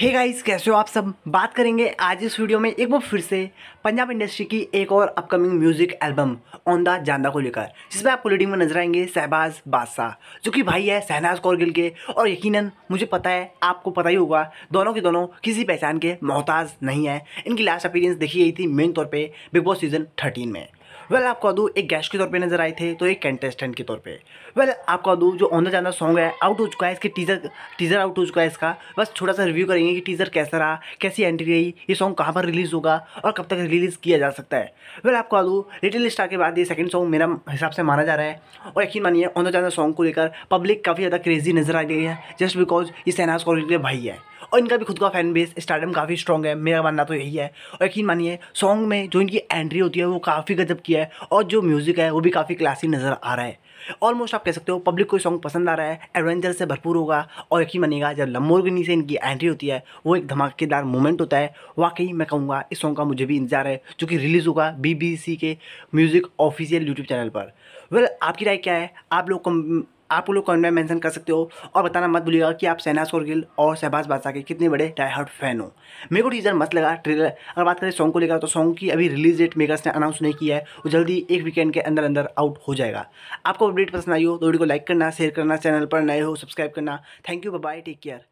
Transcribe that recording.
hey guys कैसे हो आप सब बात करेंगे आज इस वीडियो में एक बार फिर से पंजाब इंडस्ट्री की एक और upcoming music album on the जानदा को लेकर जिसमें आपको लीडिंग में नजर आएंगे शहबाज बादशाह जो कि भाई है शहनाज कौर गिल के और यकीनन मुझे पता है आपको पता ही होगा दोनों के दोनों किसी पहचान के मोहताज नहीं है इनकी लास्ट अपीरियंस देखी गई थी मेन तौर पर बिग बॉस सीजन थर्टीन में वेल कह दूँ एक गेस्ट के तौर पे नजर आए थे तो एक कंटेस्टेंट के तौर पे वेल आपको दूँ जो ऑन द जाना सॉन्ग है आउट हो चुका है इसके टीजर टीजर आउट हो चुका है इसका बस छोटा सा रिव्यू करेंगे कि टीजर कैसा रहा कैसी एंट्री रही ये सॉन्ग कहाँ पर रिलीज़ होगा और कब तक रिलीज़ किया जा सकता है वेल आपको दूँ लिटिल स्टार के बाद ये सेकंड सॉन्ग मेरा हिसाब से माना जा रहा है और यकीन मानिए ऑन द जाना सॉन्ग को लेकर पब्लिक काफ़ी ज़्यादा क्रेजी नजर आ गई है जस्ट बिकॉज ये सहनाज कॉलेज के भाई है और इनका भी खुद का फैन बेस स्टार्टअप काफ़ी स्ट्रॉग है मेरा मानना तो यही है और यकीन मानिए सॉन्ग में जो इनकी एंट्री होती है वो काफ़ी गजब की है और जो म्यूज़िक है वो भी काफ़ी क्लासी नज़र आ रहा है ऑलमोस्ट आप कह सकते हो पब्लिक को सॉन्ग पसंद आ रहा है एडवेंचर से भरपूर होगा और यकीन मानिएगा जब गिनी से इनकी एंट्री होती है वो एक धमाकेदार मोमेंट होता है वाकई मैं कहूँगा इस सॉन्ग का मुझे भी इंतजार है जो कि रिलीज़ होगा बीबीसी के म्यूज़िक ऑफिशियल यूट्यूब चैनल पर वेल आपकी राय क्या है आप लोग कम आप लोग कमेंट में मेंशन कर सकते हो और बताना मत भूलिएगा कि आप शहनाज और गिल और शहबाज बादशाह के कितने बड़े डाई हार्ट फैन हो मेरे को टीजर मत लगा ट्रेलर अगर बात करें सॉन्ग को लेकर तो सॉन्ग की अभी रिलीज डेट मेकर्स ने अनाउंस नहीं किया है वो जल्दी एक वीकेंड के अंदर अंदर आउट हो जाएगा आपको अपडेट पसंद आई हो तो वीडियो को लाइक करना शेयर करना चैनल पर नए हो सब्सक्राइब करना thank you bye take care